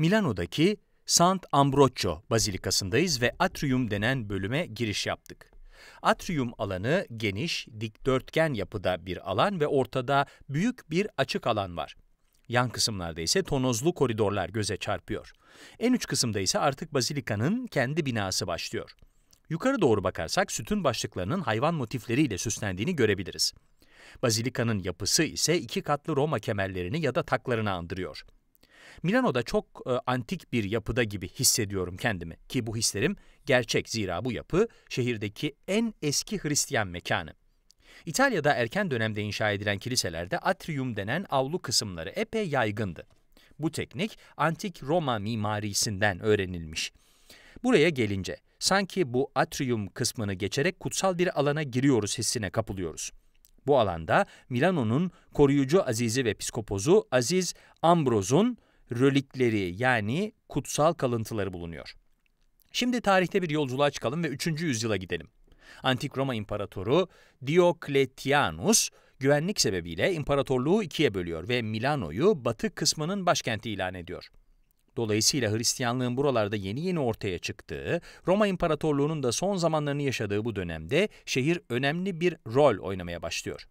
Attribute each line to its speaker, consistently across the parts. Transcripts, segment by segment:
Speaker 1: Milano'daki Sant Ambroccio Bazilikası'ndayız ve atrium denen bölüme giriş yaptık. Atrium alanı geniş, dikdörtgen yapıda bir alan ve ortada büyük bir açık alan var. Yan kısımlarda ise tonozlu koridorlar göze çarpıyor. En üç kısımda ise artık bazilikanın kendi binası başlıyor. Yukarı doğru bakarsak sütun başlıklarının hayvan motifleriyle süslendiğini görebiliriz. Bazilikanın yapısı ise iki katlı Roma kemerlerini ya da taklarını andırıyor. Milano'da çok e, antik bir yapıda gibi hissediyorum kendimi ki bu hislerim gerçek zira bu yapı şehirdeki en eski Hristiyan mekanı. İtalya'da erken dönemde inşa edilen kiliselerde atrium denen avlu kısımları epey yaygındı. Bu teknik antik Roma mimarisinden öğrenilmiş. Buraya gelince sanki bu atrium kısmını geçerek kutsal bir alana giriyoruz hissine kapılıyoruz. Bu alanda Milano'nun koruyucu azizi ve piskopozu Aziz Ambros'un rölikleri yani kutsal kalıntıları bulunuyor. Şimdi tarihte bir yolculuğa çıkalım ve 3. yüzyıla gidelim. Antik Roma İmparatoru Diokletianus güvenlik sebebiyle imparatorluğu ikiye bölüyor ve Milano'yu batı kısmının başkenti ilan ediyor. Dolayısıyla Hristiyanlığın buralarda yeni yeni ortaya çıktığı, Roma İmparatorluğu'nun da son zamanlarını yaşadığı bu dönemde şehir önemli bir rol oynamaya başlıyor.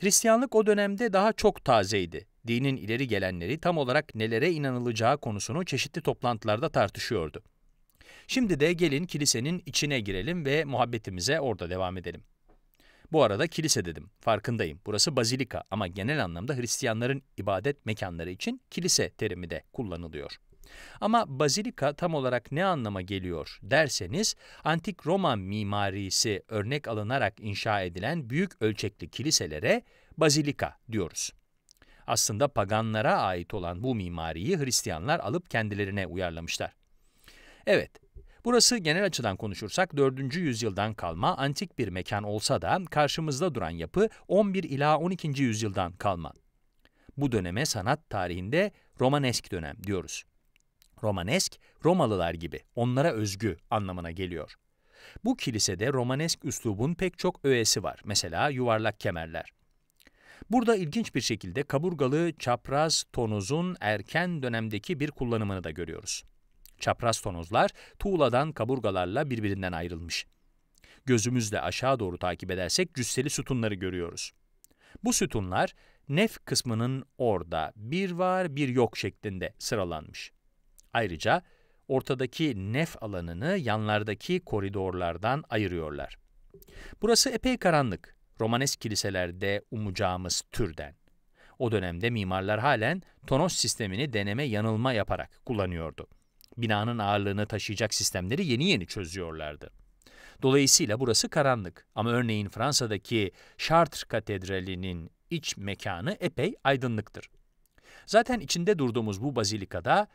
Speaker 1: Hristiyanlık o dönemde daha çok tazeydi. Dinin ileri gelenleri tam olarak nelere inanılacağı konusunu çeşitli toplantılarda tartışıyordu. Şimdi de gelin kilisenin içine girelim ve muhabbetimize orada devam edelim. Bu arada kilise dedim, farkındayım. Burası bazilika ama genel anlamda Hristiyanların ibadet mekanları için kilise terimi de kullanılıyor. Ama bazilika tam olarak ne anlama geliyor derseniz, antik Roma mimarisi örnek alınarak inşa edilen büyük ölçekli kiliselere bazilika diyoruz. Aslında paganlara ait olan bu mimariyi Hristiyanlar alıp kendilerine uyarlamışlar. Evet, Burası genel açıdan konuşursak 4. yüzyıldan kalma antik bir mekan olsa da karşımızda duran yapı 11 ila 12. yüzyıldan kalma. Bu döneme sanat tarihinde Romanesk dönem diyoruz. Romanesk, Romalılar gibi, onlara özgü anlamına geliyor. Bu kilisede Romanesk üslubun pek çok öğesi var, mesela yuvarlak kemerler. Burada ilginç bir şekilde kaburgalı çapraz tonuzun erken dönemdeki bir kullanımını da görüyoruz. Çapraz tonozlar tuğladan kaburgalarla birbirinden ayrılmış. Gözümüzle aşağı doğru takip edersek cüsseli sütunları görüyoruz. Bu sütunlar nef kısmının orada bir var bir yok şeklinde sıralanmış. Ayrıca ortadaki nef alanını yanlardaki koridorlardan ayırıyorlar. Burası epey karanlık. Romanesk kiliselerde umacağımız türden. O dönemde mimarlar halen tonos sistemini deneme yanılma yaparak kullanıyordu binanın ağırlığını taşıyacak sistemleri yeni yeni çözüyorlardı. Dolayısıyla burası karanlık ama örneğin Fransa'daki Chartres Katedrali'nin iç mekanı epey aydınlıktır. Zaten içinde durduğumuz bu bazilikada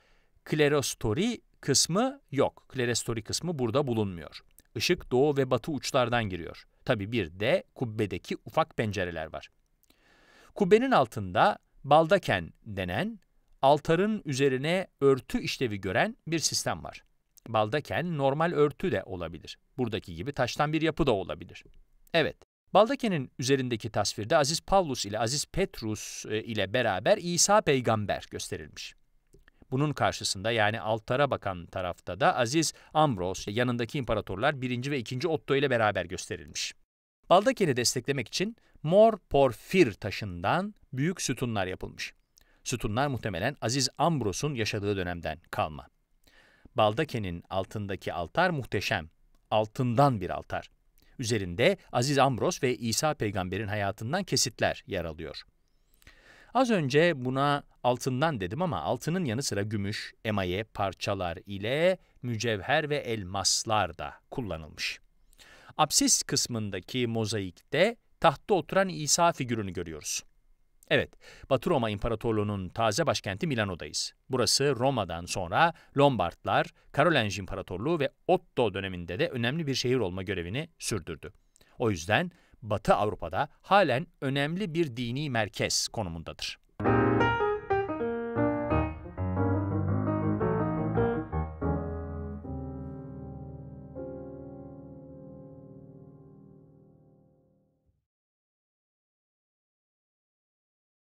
Speaker 1: klerostori kısmı yok. Klerostori kısmı burada bulunmuyor. Işık doğu ve batı uçlardan giriyor. Tabi bir de kubbedeki ufak pencereler var. Kubbenin altında baldaken denen altarın üzerine örtü işlevi gören bir sistem var. Baldaken normal örtü de olabilir. Buradaki gibi taştan bir yapı da olabilir. Evet, Baldakenin üzerindeki tasvirde Aziz Pavlus ile Aziz Petrus e, ile beraber İsa peygamber gösterilmiş. Bunun karşısında yani altara bakan tarafta da Aziz Ambros, yanındaki imparatorlar 1. ve 2. Otto ile beraber gösterilmiş. Baldaken'i desteklemek için mor porfir taşından büyük sütunlar yapılmış. Sütunlar muhtemelen Aziz Ambros'un yaşadığı dönemden kalma. Baldake'nin altındaki altar muhteşem, altından bir altar. Üzerinde Aziz Ambros ve İsa peygamberin hayatından kesitler yer alıyor. Az önce buna altından dedim ama altının yanı sıra gümüş, emaye, parçalar ile mücevher ve elmaslar da kullanılmış. Absis kısmındaki mozaikte tahtta oturan İsa figürünü görüyoruz. Evet, Batı Roma İmparatorluğu'nun taze başkenti Milano'dayız. Burası Roma'dan sonra Lombardlar, Karolenji İmparatorluğu ve Otto döneminde de önemli bir şehir olma görevini sürdürdü. O yüzden Batı Avrupa'da halen önemli bir dini merkez konumundadır.